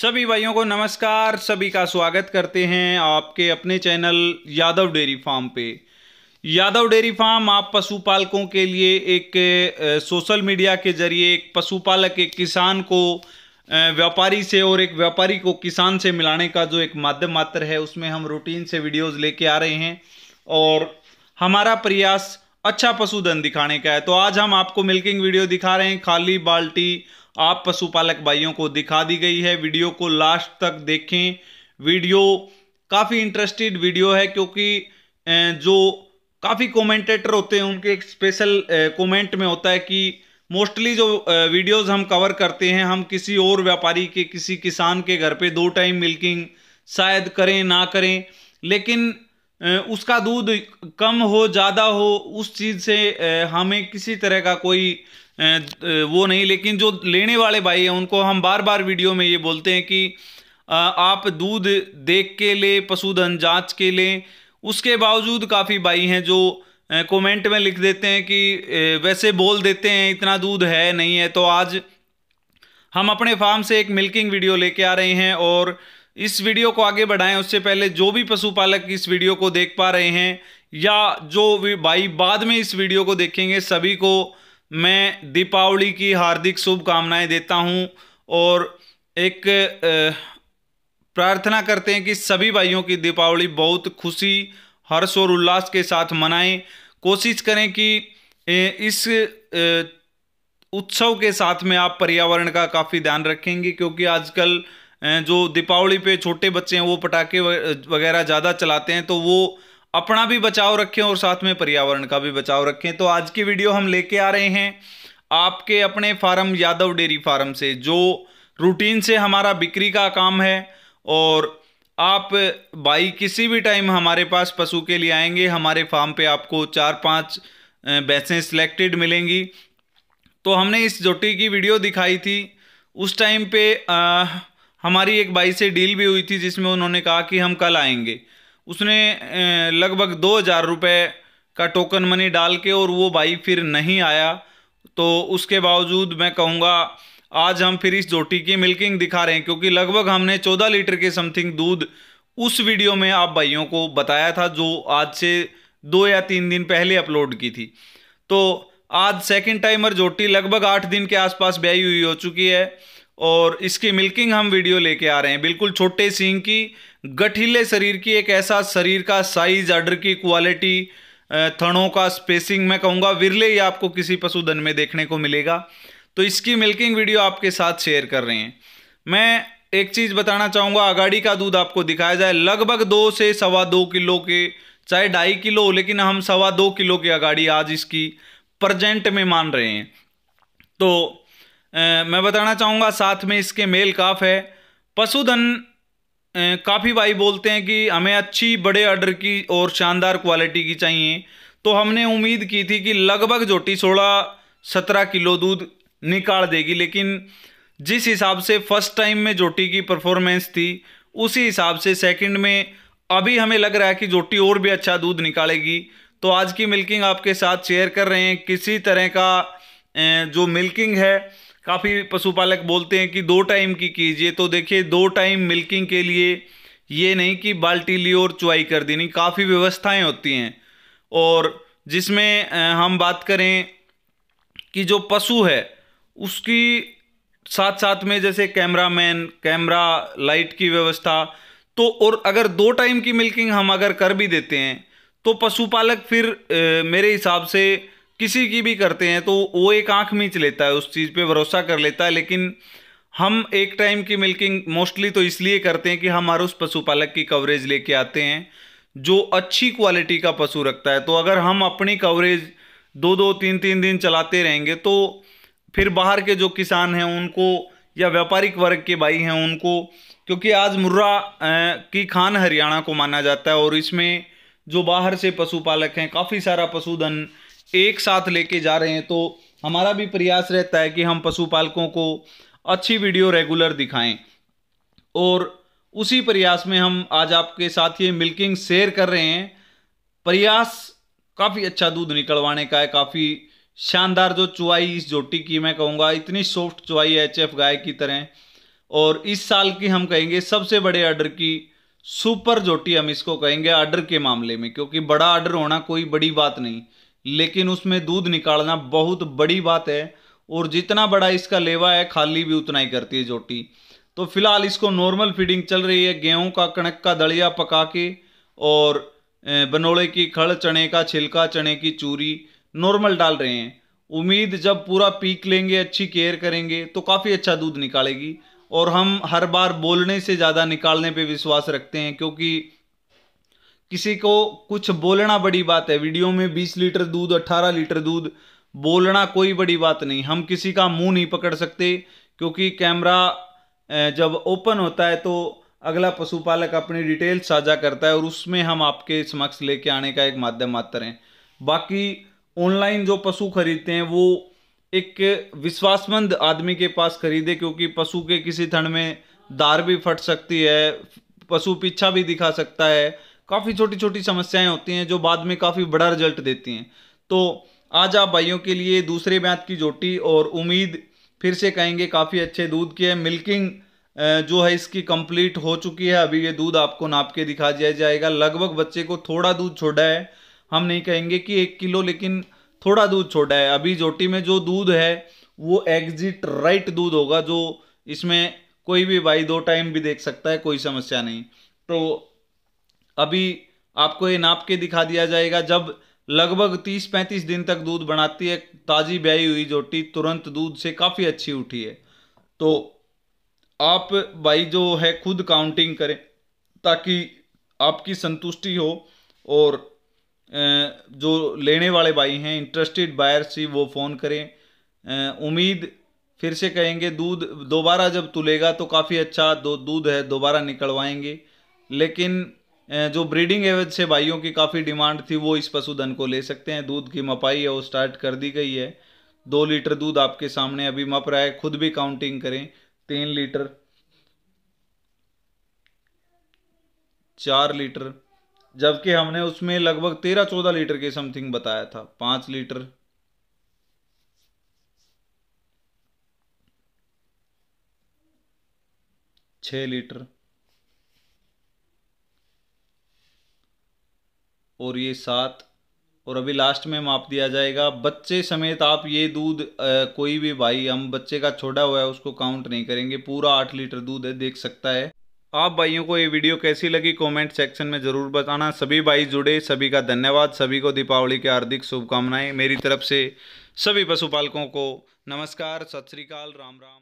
सभी भाइयों को नमस्कार सभी का स्वागत करते हैं आपके अपने चैनल यादव डेयरी फार्म पे यादव डेयरी फार्म आप पशुपालकों के लिए एक सोशल मीडिया के जरिए एक पशुपालक एक किसान को व्यापारी से और एक व्यापारी को किसान से मिलाने का जो एक माध्यम मात्र है उसमें हम रूटीन से वीडियोस लेके आ रहे हैं और हमारा प्रयास अच्छा पशुधन दिखाने का है तो आज हम आपको मिल्किंग वीडियो दिखा रहे हैं खाली बाल्टी आप पशुपालक भाइयों को दिखा दी गई है वीडियो को लास्ट तक देखें वीडियो काफ़ी इंटरेस्टेड वीडियो है क्योंकि जो काफ़ी कमेंटेटर होते हैं उनके एक स्पेशल कमेंट में होता है कि मोस्टली जो वीडियोस हम कवर करते हैं हम किसी और व्यापारी के किसी किसान के घर पे दो टाइम मिल्किंग शायद करें ना करें लेकिन उसका दूध कम हो ज़्यादा हो उस चीज़ से हमें किसी तरह का कोई वो नहीं लेकिन जो लेने वाले भाई हैं उनको हम बार बार वीडियो में ये बोलते हैं कि आप दूध देख के ले पशुधन जांच के लें उसके बावजूद काफ़ी भाई हैं जो कमेंट में लिख देते हैं कि वैसे बोल देते हैं इतना दूध है नहीं है तो आज हम अपने फार्म से एक मिल्किंग वीडियो लेके आ रहे हैं और इस वीडियो को आगे बढ़ाएं उससे पहले जो भी पशुपालक इस वीडियो को देख पा रहे हैं या जो भाई बाद में इस वीडियो को देखेंगे सभी को मैं दीपावली की हार्दिक शुभकामनाएं देता हूं और एक प्रार्थना करते हैं कि सभी भाइयों की दीपावली बहुत खुशी हर्ष और उल्लास के साथ मनाएं कोशिश करें कि इस उत्सव के साथ में आप पर्यावरण का काफ़ी ध्यान रखेंगे क्योंकि आजकल जो दीपावली पे छोटे बच्चे हैं वो पटाखे वगैरह ज़्यादा चलाते हैं तो वो अपना भी बचाव रखें और साथ में पर्यावरण का भी बचाव रखें तो आज की वीडियो हम लेके आ रहे हैं आपके अपने फार्म यादव डेयरी फार्म से जो रूटीन से हमारा बिक्री का काम है और आप भाई किसी भी टाइम हमारे पास पशु के लिए आएंगे हमारे फार्म पे आपको चार पांच बैसें सिलेक्टेड मिलेंगी तो हमने इस जोटी की वीडियो दिखाई थी उस टाइम पे आ, हमारी एक भाई से डील भी हुई थी जिसमें उन्होंने कहा कि हम कल आएंगे उसने लगभग दो हज़ार रुपये का टोकन मनी डाल के और वो भाई फिर नहीं आया तो उसके बावजूद मैं कहूँगा आज हम फिर इस जोटी की मिल्किंग दिखा रहे हैं क्योंकि लगभग हमने चौदह लीटर के समथिंग दूध उस वीडियो में आप भाइयों को बताया था जो आज से दो या तीन दिन पहले अपलोड की थी तो आज सेकंड टाइमर जोटी लगभग आठ दिन के आसपास ब्याई हुई हो चुकी है और इसकी मिल्किंग हम वीडियो लेके आ रहे हैं बिल्कुल छोटे सींग की गठीले शरीर की एक ऐसा शरीर का साइज अडर की क्वालिटी थनों का स्पेसिंग मैं कहूँगा विरले ही आपको किसी पशुधन में देखने को मिलेगा तो इसकी मिल्किंग वीडियो आपके साथ शेयर कर रहे हैं मैं एक चीज़ बताना चाहूँगा अगाड़ी का दूध आपको दिखाया जाए लगभग दो से सवा दो किलो के चाहे ढाई किलो हो लेकिन हम सवा दो किलो की अगाड़ी आज इसकी प्रजेंट में मान रहे हैं तो मैं बताना चाहूँगा साथ में इसके मेल काफ है पशुधन काफ़ी भाई बोलते हैं कि हमें अच्छी बड़े ऑर्डर की और शानदार क्वालिटी की चाहिए तो हमने उम्मीद की थी कि लगभग जोटी सोलह सत्रह किलो दूध निकाल देगी लेकिन जिस हिसाब से फर्स्ट टाइम में जोटी की परफॉर्मेंस थी उसी हिसाब से सेकंड में अभी हमें लग रहा है कि जोटी और भी अच्छा दूध निकालेगी तो आज की मिल्किंग आपके साथ शेयर कर रहे हैं किसी तरह का जो मिल्किंग है काफ़ी पशुपालक बोलते हैं कि दो टाइम की कीजिए तो देखिए दो टाइम मिल्किंग के लिए ये नहीं कि बाल्टी ली और चुआई कर देनी काफ़ी व्यवस्थाएं होती हैं और जिसमें हम बात करें कि जो पशु है उसकी साथ साथ में जैसे कैमरा मैन कैमरा लाइट की व्यवस्था तो और अगर दो टाइम की मिल्किंग हम अगर कर भी देते हैं तो पशुपालक फिर ए, मेरे हिसाब से किसी की भी करते हैं तो वो एक आंख मींच लेता है उस चीज़ पे भरोसा कर लेता है लेकिन हम एक टाइम की मिल्किंग मोस्टली तो इसलिए करते हैं कि हमारे उस पशुपालक की कवरेज लेके आते हैं जो अच्छी क्वालिटी का पशु रखता है तो अगर हम अपनी कवरेज दो दो तीन तीन दिन चलाते रहेंगे तो फिर बाहर के जो किसान हैं उनको या व्यापारिक वर्ग के भाई हैं उनको क्योंकि आज मुर्रा की खान हरियाणा को माना जाता है और इसमें जो बाहर से पशुपालक हैं काफ़ी सारा पशुधन एक साथ लेके जा रहे हैं तो हमारा भी प्रयास रहता है कि हम पशुपालकों को अच्छी वीडियो रेगुलर दिखाएं और उसी प्रयास में हम आज आपके साथ ये मिल्किंग शेयर कर रहे हैं प्रयास काफ़ी अच्छा दूध निकलवाने का है काफ़ी शानदार जो चुवाई इस जोटी की मैं कहूँगा इतनी सॉफ्ट चुवाई है एच गाय की तरह और इस साल की हम कहेंगे सबसे बड़े आर्डर की सुपर जोटी हम इसको कहेंगे आर्डर के मामले में क्योंकि बड़ा आर्डर होना कोई बड़ी बात नहीं लेकिन उसमें दूध निकालना बहुत बड़ी बात है और जितना बड़ा इसका लेवा है खाली भी उतना ही करती है जोटी तो फिलहाल इसको नॉर्मल फीडिंग चल रही है गेहूं का कणक का दलिया पका के और बनोड़े की खड़ चने का छिलका चने की चूरी नॉर्मल डाल रहे हैं उम्मीद जब पूरा पीक लेंगे अच्छी केयर करेंगे तो काफ़ी अच्छा दूध निकालेगी और हम हर बार बोलने से ज़्यादा निकालने पे विश्वास रखते हैं क्योंकि किसी को कुछ बोलना बड़ी बात है वीडियो में बीस लीटर दूध अट्ठारह लीटर दूध बोलना कोई बड़ी बात नहीं हम किसी का मुंह नहीं पकड़ सकते क्योंकि कैमरा जब ओपन होता है तो अगला पशुपालक अपनी डिटेल साझा करता है और उसमें हम आपके समक्ष लेके आने का एक माध्यम मात्र हैं बाकी ऑनलाइन जो पशु खरीदते हैं वो एक विश्वासमंद आदमी के पास खरीदे क्योंकि पशु के किसी ठंड में दार भी फट सकती है पशु पीछा भी दिखा सकता है काफ़ी छोटी छोटी समस्याएं होती हैं जो बाद में काफ़ी बड़ा रिजल्ट देती हैं तो आज आप भाइयों के लिए दूसरे ब्यात की जोटी और उम्मीद फिर से कहेंगे काफ़ी अच्छे दूध की है मिल्किंग जो है इसकी कंप्लीट हो चुकी है अभी ये दूध आपको नाप के दिखा दिया जाएगा लगभग बच्चे को थोड़ा दूध छोड़ा है हम नहीं कहेंगे कि एक किलो लेकिन थोड़ा दूध छोड़ा है अभी जोटी में जो दूध है वो एग्जिट राइट दूध होगा जो इसमें कोई भी भाई दो टाइम भी देख सकता है कोई समस्या नहीं तो अभी आपको ये नाप के दिखा दिया जाएगा जब लगभग 30-35 दिन तक दूध बनाती है ताज़ी ब्याई हुई जोटी तुरंत दूध से काफ़ी अच्छी उठी है तो आप भाई जो है खुद काउंटिंग करें ताकि आपकी संतुष्टि हो और जो लेने वाले भाई हैं इंटरेस्टेड बायर्स ही वो फ़ोन करें उम्मीद फिर से कहेंगे दूध दोबारा जब तुलेगा तो काफ़ी अच्छा दो दूध है दोबारा निकलवाएंगे लेकिन जो ब्रीडिंग एवज से भाइयों की काफ़ी डिमांड थी वो इस पशुधन को ले सकते हैं दूध की मपाई है वो स्टार्ट कर दी गई है दो लीटर दूध आपके सामने अभी मप रहा है खुद भी काउंटिंग करें तीन लीटर चार लीटर जबकि हमने उसमें लगभग तेरह चौदह लीटर के समथिंग बताया था पांच लीटर छ लीटर और ये सात और अभी लास्ट में माप दिया जाएगा बच्चे समेत आप ये दूध कोई भी भाई हम बच्चे का छोड़ा हुआ है उसको काउंट नहीं करेंगे पूरा आठ लीटर दूध है देख सकता है आप भाइयों को ये वीडियो कैसी लगी कमेंट सेक्शन में ज़रूर बताना सभी भाई जुड़े सभी का धन्यवाद सभी को दीपावली की हार्दिक शुभकामनाएं मेरी तरफ से सभी पशुपालकों को नमस्कार सत श्रीकाल राम राम